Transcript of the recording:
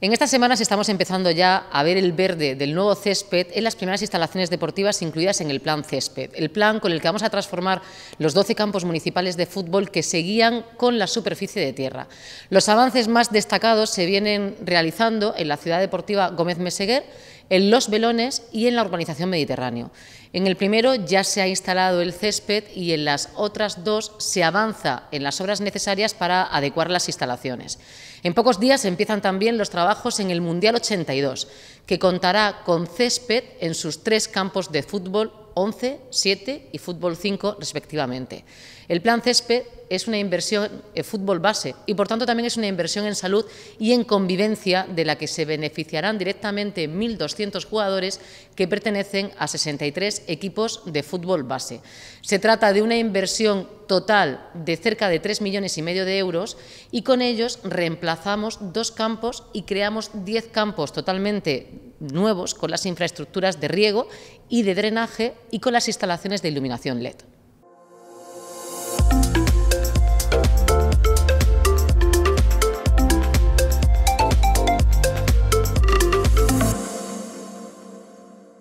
En estas semanas estamos empezando ya a ver el verde del nuevo césped en las primeras instalaciones deportivas incluidas en el plan césped, el plan con el que vamos a transformar los 12 campos municipales de fútbol que seguían con la superficie de tierra. Los avances más destacados se vienen realizando en la ciudad deportiva Gómez Meseguer en los velones y en la urbanización mediterráneo. En el primero ya se ha instalado el césped y en las otras dos se avanza en las obras necesarias para adecuar las instalaciones. En pocos días empiezan también los trabajos en el Mundial 82, que contará con césped en sus tres campos de fútbol, 11, 7 y Fútbol 5 respectivamente. El plan césped es una inversión en fútbol base y por tanto también es una inversión en salud y en convivencia de la que se beneficiarán directamente 1.200 jugadores que pertenecen a 63 equipos de fútbol base. Se trata de una inversión total de cerca de 3 millones y medio de euros y con ellos reemplazamos dos campos y creamos 10 campos totalmente nuevos con las infraestructuras de riego y de drenaje y con las instalaciones de iluminación LED.